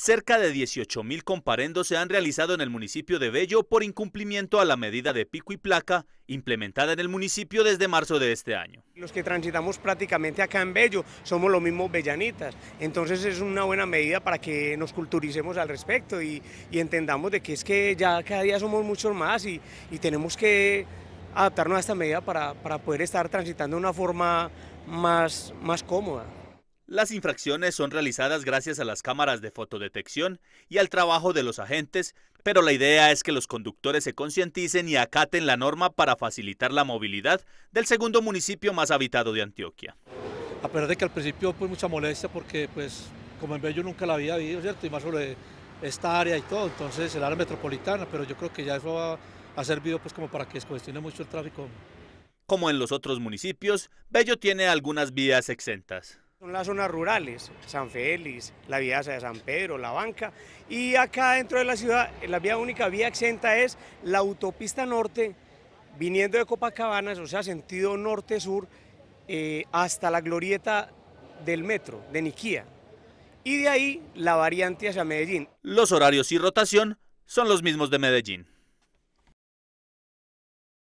Cerca de 18.000 comparendos se han realizado en el municipio de Bello por incumplimiento a la medida de pico y placa implementada en el municipio desde marzo de este año. Los que transitamos prácticamente acá en Bello somos los mismos bellanitas, entonces es una buena medida para que nos culturicemos al respecto y, entendamos de que es que ya cada día somos muchos más y, tenemos que adaptarnos a esta medida para, poder estar transitando de una forma más cómoda. Las infracciones son realizadas gracias a las cámaras de fotodetección y al trabajo de los agentes, pero la idea es que los conductores se concienticen y acaten la norma para facilitar la movilidad del segundo municipio más habitado de Antioquia. A pesar de que al principio fue pues, mucha molestia porque pues como en Bello nunca la había vivido, ¿cierto? Y más sobre esta área y todo, entonces el área metropolitana, pero yo creo que ya eso ha, servido pues como para que descuestione mucho el tráfico. Como en los otros municipios, Bello tiene algunas vías exentas. Son las zonas rurales, San Félix, la vía de San Pedro, la banca. Y acá dentro de la ciudad, la vía única, vía exenta es la autopista norte, viniendo de Copacabana, o sea, sentido norte-sur, eh, hasta la glorieta del metro, de Niquía. Y de ahí la variante hacia Medellín. Los horarios y rotación son los mismos de Medellín.